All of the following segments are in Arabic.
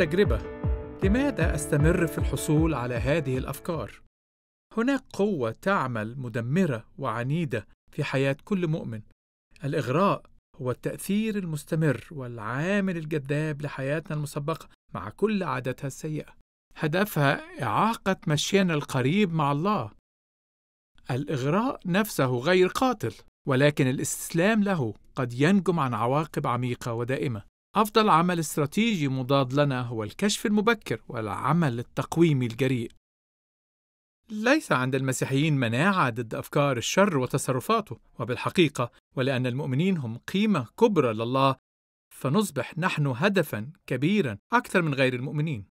التجربة لماذا أستمر في الحصول على هذه الأفكار؟ هناك قوة تعمل مدمرة وعنيدة في حياة كل مؤمن الإغراء هو التأثير المستمر والعامل الجذاب لحياتنا المسبقة مع كل عاداتها السيئة هدفها إعاقة مشينا القريب مع الله الإغراء نفسه غير قاتل ولكن الاستسلام له قد ينجم عن عواقب عميقة ودائمة أفضل عمل استراتيجي مضاد لنا هو الكشف المبكر والعمل التقويمي الجريء. ليس عند المسيحيين مناعة ضد أفكار الشر وتصرفاته، وبالحقيقة ولأن المؤمنين هم قيمة كبرى لله، فنصبح نحن هدفًا كبيرًا أكثر من غير المؤمنين.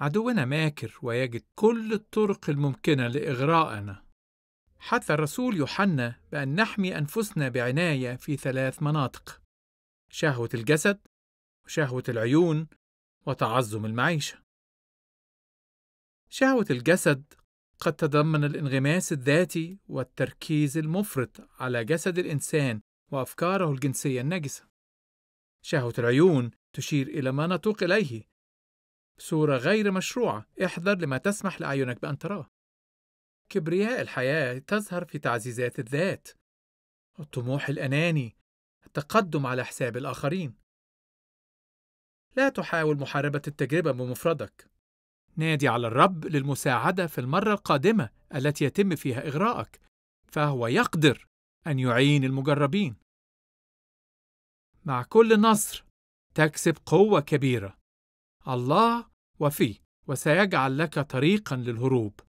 عدونا ماكر ويجد كل الطرق الممكنة لإغراءنا. حتى الرسول يوحنا بأن نحمي أنفسنا بعناية في ثلاث مناطق. شهوة الجسد وشهوة العيون وتعظم المعيشة. شهوة الجسد قد تضمن الانغماس الذاتي والتركيز المفرط على جسد الإنسان وأفكاره الجنسية النجسة. شهوة العيون تشير إلى ما نتوق إليه بصورة غير مشروعة، احذر لما تسمح لأعينك بأن تراه. كبرياء الحياة تظهر في تعزيزات الذات، الطموح الأناني تقدم على حساب الآخرين. لا تحاول محاربة التجربة بمفردك. نادي على الرب للمساعدة في المرة القادمة التي يتم فيها إغراءك، فهو يقدر أن يعين المجربين. مع كل نصر تكسب قوة كبيرة. الله وفي وسيجعل لك طريقا للهروب.